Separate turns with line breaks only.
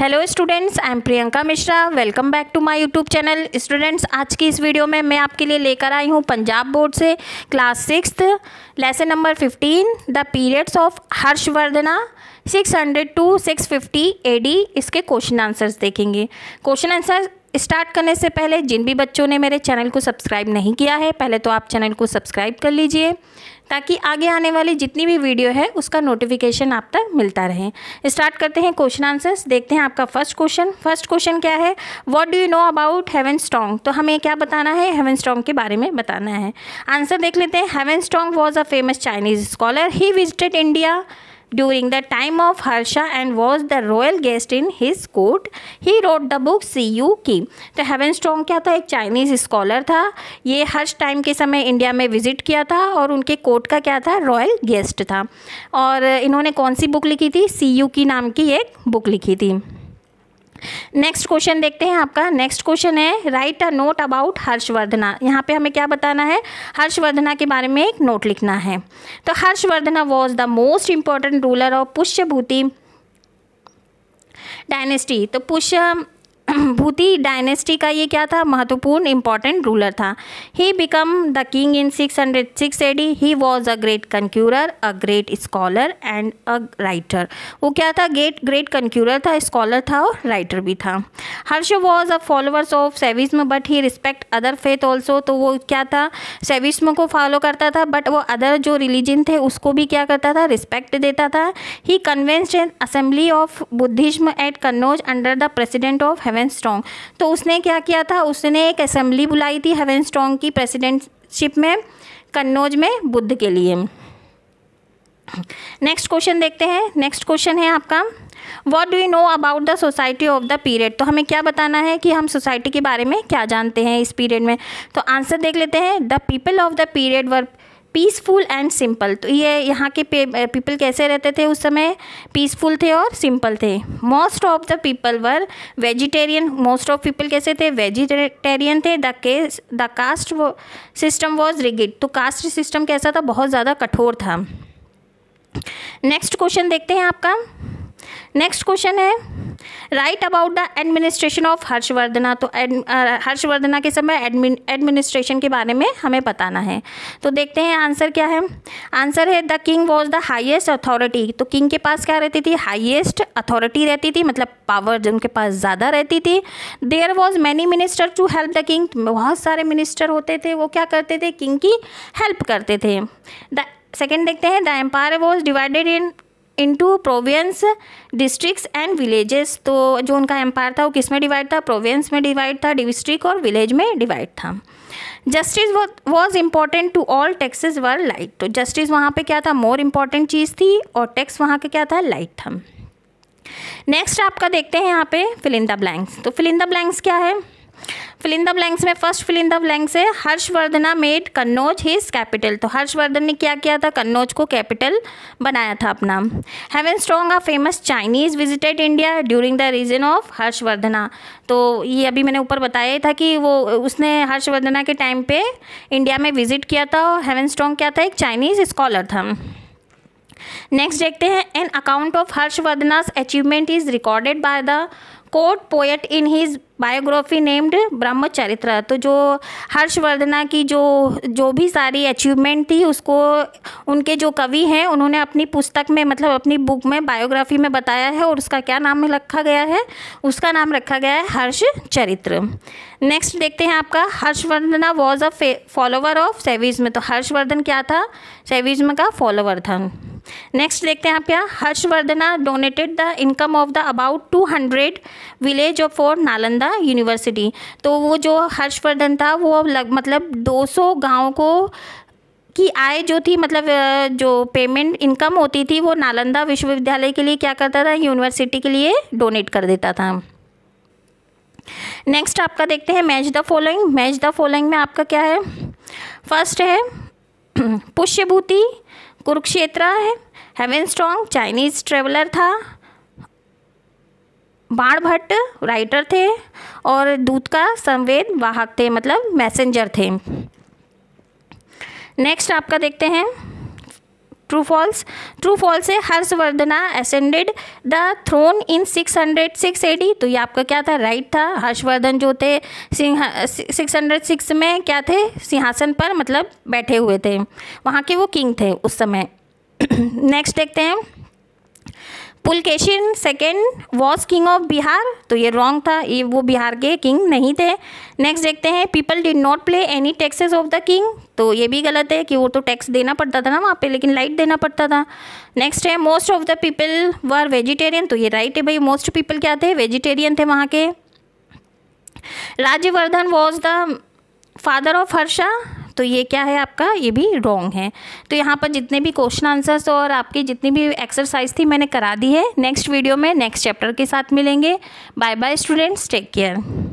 Hello students I am Priyanka Mishra welcome back to my YouTube channel students आज की इस video में मैं आपके लिए लेकर आई हूँ पंजाब बोर्ड से class six lesson number fifteen the periods of Harshavardhana six hundred to six fifty AD इसके क्वेश्चन आंसर्स देखेंगे क्वेश्चन आंसर स्टार्ट करने से पहले जिन भी बच्चों ने मेरे चैनल को सब्सक्राइब नहीं किया है पहले तो आप चैनल को सब्सक्राइब कर लीजिए ताकि आगे आने वाली जितनी भी वीडियो है उसका नोटिफिकेशन आप तक मिलता रहे स्टार्ट करते हैं क्वेश्चन आंसर्स देखते हैं आपका फर्स्ट क्वेश्चन फर्स्ट क्वेश्चन क्या है what do you know about Hiuen Tsang तो हमें क्या बताना है हेवन स्ट्रॉन्ग के बारे में बताना है आंसर देख लेते हैं Hiuen Tsang was a famous Chinese scholar he visited India during the time of Harsha and was the royal guest in his court. He wrote the book Si Yu Ki तो haven strong क्या था एक Chinese scholar था ये हर्ष time के समय India में visit किया था और उनके कोर्ट का क्या था रॉयल गेस्ट था और इन्होंने कौन सी बुक लिखी थी सी यू की नाम की एक बुक लिखी थी नेक्स्ट क्वेश्चन देखते हैं आपका नेक्स्ट क्वेश्चन है write a note about Harshavardhana यहाँ पे हमें क्या बताना है हर्षवर्धना के बारे में एक नोट लिखना है तो Harshavardhana was the most important ruler of Pushyabhuti dynasty तो पुष्य भूति डायनेस्टी का ये क्या था महत्वपूर्ण इंपॉर्टेंट रूलर था he become the king in six hundred six AD he was a great conqueror a great scholar and a writer वो क्या था ग्रेट ग्रेट कंक्यूरर था स्कॉलर था और राइटर भी था Harsha was a followers of Shaivism but he respect other faith also तो वो क्या था सेविस्म को फॉलो करता था बट वो अदर जो रिलीजन थे उसको भी क्या करता था रिस्पेक्ट देता था he convened an assembly of Buddhism at Kannauj under the president of Hiuen Hiuen Tsang तो उसने क्या किया था उसने एक असेंबली बुलाई थी हेवन स्ट्रॉन्ग की प्रेसिडेंटशिप में कन्नौज में बुद्ध के लिए नेक्स्ट क्वेश्चन देखते हैं नेक्स्ट क्वेश्चन है आपका what do you know about the society of the period तो हमें क्या बताना है कि हम सोसाइटी के बारे में क्या जानते हैं इस पीरियड में तो आंसर देख लेते हैं the people of the period were peaceful and simple तो ये यहाँ के पीपल कैसे रहते थे उस समय पीसफुल थे और सिंपल थे most of the people were vegetarian most of people कैसे थे वेजिटेरियन थे the case the caste system was rigid तो कास्ट सिस्टम कैसा था बहुत ज़्यादा कठोर था नेक्स्ट क्वेश्चन देखते हैं आपका नेक्स्ट क्वेश्चन है write about the administration of Harshavardhana तो हर्षवर्धना uh, के समय एडमिनिस्ट्रेशन के बारे में हमें बताना है तो देखते हैं आंसर क्या है आंसर है the king was the highest authority तो किंग के पास क्या रहती थी हाइएस्ट अथॉरिटी रहती थी मतलब पावर जो उनके पास ज़्यादा रहती थी there was many minister to help the king बहुत सारे मिनिस्टर होते थे वो क्या करते थे किंग की हेल्प करते थे द सेकेंड देखते हैं the empire was divided in into province districts and villages तो जो उनका एम्पायर था वो किस में डिवाइड था प्रोविंस में डिवाइड था डिस्ट्रिक और विलेज में डिवाइड था justice was important to all taxes were light तो जस्टिस वहाँ पे क्या था मोर इम्पॉर्टेंट चीज़ थी और टैक्स वहाँ का क्या था लाइट था नेक्स्ट आपका देखते हैं यहाँ पे फिलिंदा ब्लैंक्स तो फिलिंदा ब्लैंक्स क्या है फिल इन द ब्लैंक्स में first fill in the blanks है Harshavardhana made Kannauj his capital तो हर्षवर्धन ने क्या किया था कन्नौज को कैपिटल बनाया था अपना Hiuen Tsang a famous Chinese visited India during the region of Harshavardhana तो ये अभी मैंने ऊपर बताया ही था कि वो उसने हर्षवर्धना के टाइम पे इंडिया में विजिट किया था और हेवन स्ट्रॉन्ग क्या था एक चाइनीज स्कॉलर था नेक्स्ट देखते हैं an account of Harshavardhana's achievement is recorded by the court poet in his biography named Brahmacharitra तो जो हर्षवर्धना की जो जो भी सारी अचीवमेंट थी उसको उनके जो कवि हैं उन्होंने अपनी पुस्तक में मतलब अपनी बुक में बायोग्राफी में बताया है और उसका क्या नाम रखा गया है उसका नाम रखा गया है हर्ष चरित्र नेक्स्ट देखते हैं आपका Harshavardhana was a follower of Shaivism तो हर्षवर्धन क्या था सेविज्म का फॉलोवर था नेक्स्ट देखते हैं आप यहाँ Harshavardhana donated the income of the about two hundred village of for Nalanda university तो वो जो हर्षवर्धन था वो लग मतलब 200 गाँव को की आय जो थी मतलब जो पेमेंट इनकम होती थी वो नालंदा विश्वविद्यालय के लिए क्या करता था यूनिवर्सिटी के लिए डोनेट कर देता था नेक्स्ट आपका देखते हैं match the following match the following में आपका क्या है फर्स्ट है पुष्यभूति कुरुक्षेत्र है हेवन स्ट्रॉन्ग चाइनीज ट्रेवलर था बाण भट्ट राइटर थे और दूत का संवेद वाहक थे मतलब मैसेंजर थे नेक्स्ट आपका देखते हैं ट्रू फॉल्स ट्रू फॉल्स से Harshavardhana ascended the throne in 606 AD तो ये आपका क्या था राइट था हर्षवर्धन जो थे सिंह 606 में क्या थे सिंहासन पर मतलब बैठे हुए थे वहाँ के वो किंग थे उस समय नेक्स्ट देखते हैं Pulakeshin second was king of Bihar तो ये रॉन्ग था ये वो बिहार के किंग नहीं थे नेक्स्ट देखते हैं people did not play any taxes of the king तो ये भी गलत है कि वो तो टैक्स देना पड़ता था ना वहाँ पे लेकिन लाइट देना पड़ता था नेक्स्ट है most of the people were vegetarian तो ये राइट है भाई मोस्ट पीपल क्या थे वेजिटेरियन थे वहाँ के Rajyavardhan was the father of Harsha तो ये क्या है आपका ये भी रॉन्ग है तो यहाँ पर जितने भी क्वेश्चन आंसर्स और आपकी जितनी भी एक्सरसाइज थी मैंने करा दी है नेक्स्ट वीडियो में नेक्स्ट चैप्टर के साथ मिलेंगे bye bye students take care